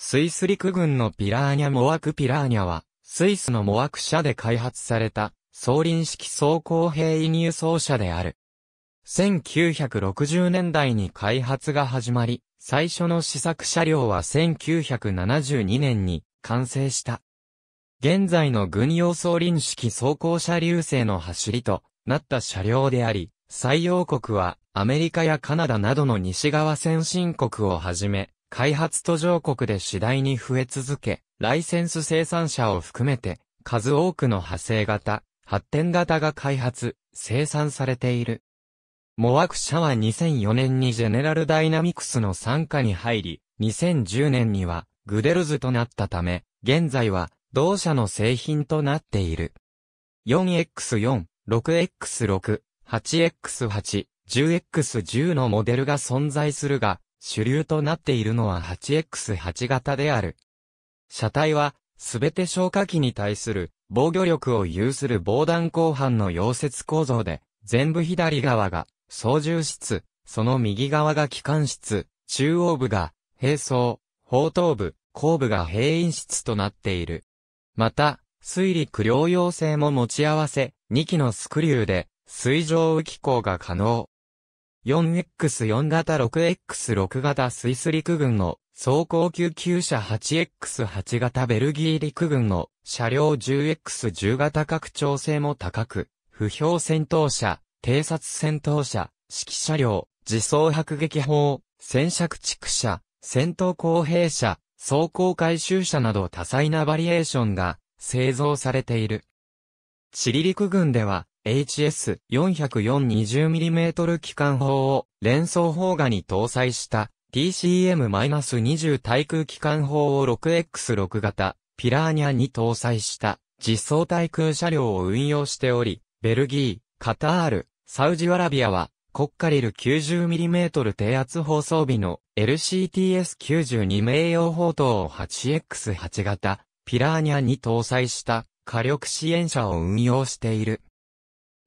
スイス陸軍のピラーニャモアクピラーニャは、スイスのモアク社で開発された、総輪式走行兵移入装車である。1960年代に開発が始まり、最初の試作車両は1972年に完成した。現在の軍用総輪式走行車流星の走りとなった車両であり、採用国はアメリカやカナダなどの西側先進国をはじめ、開発途上国で次第に増え続け、ライセンス生産者を含めて、数多くの派生型、発展型が開発、生産されている。モアク社は2004年にジェネラルダイナミクスの参加に入り、2010年にはグデルズとなったため、現在は同社の製品となっている。4X4、6X6、8X8、10X10 のモデルが存在するが、主流となっているのは 8X8 型である。車体は、すべて消火器に対する防御力を有する防弾鋼板の溶接構造で、全部左側が操縦室、その右側が機関室、中央部が兵装、砲塔部、後部が閉院室となっている。また、水陸両用性も持ち合わせ、2機のスクリューで水上浮機構が可能。4X4 型 6X6 型スイス陸軍の走行救急車 8X8 型ベルギー陸軍の車両 10X10 型拡張性も高く、不評戦闘車、偵察戦闘車、指揮車両、自走迫撃砲、戦車駆逐車、戦闘公兵車、走行回収車など多彩なバリエーションが製造されている。チリ陸軍では、HS40420mm 機関砲を連装砲画に搭載した TCM-20 対空機関砲を 6X6 型ピラーニャに搭載した実装対空車両を運用しており、ベルギー、カタール、サウジアラビアはコッカリル 90mm 低圧砲装備の LCTS92 名用砲塔を 8X8 型ピラーニャに搭載した火力支援車を運用している。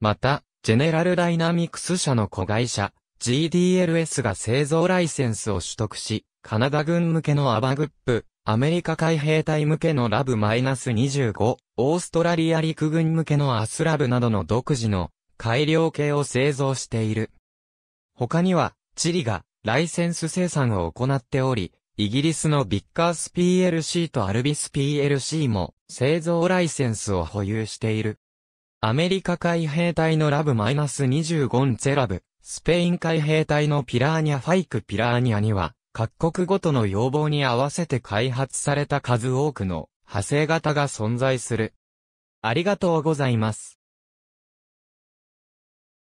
また、ジェネラルダイナミクス社の子会社、GDLS が製造ライセンスを取得し、カナダ軍向けのアバグップ、アメリカ海兵隊向けのラブ -25、オーストラリア陸軍向けのアスラブなどの独自の改良系を製造している。他には、チリがライセンス生産を行っており、イギリスのビッカース PLC とアルビス PLC も製造ライセンスを保有している。アメリカ海兵隊のラブ -25 ンゼラブ、スペイン海兵隊のピラーニャファイクピラーニャには、各国ごとの要望に合わせて開発された数多くの派生型が存在する。ありがとうございます。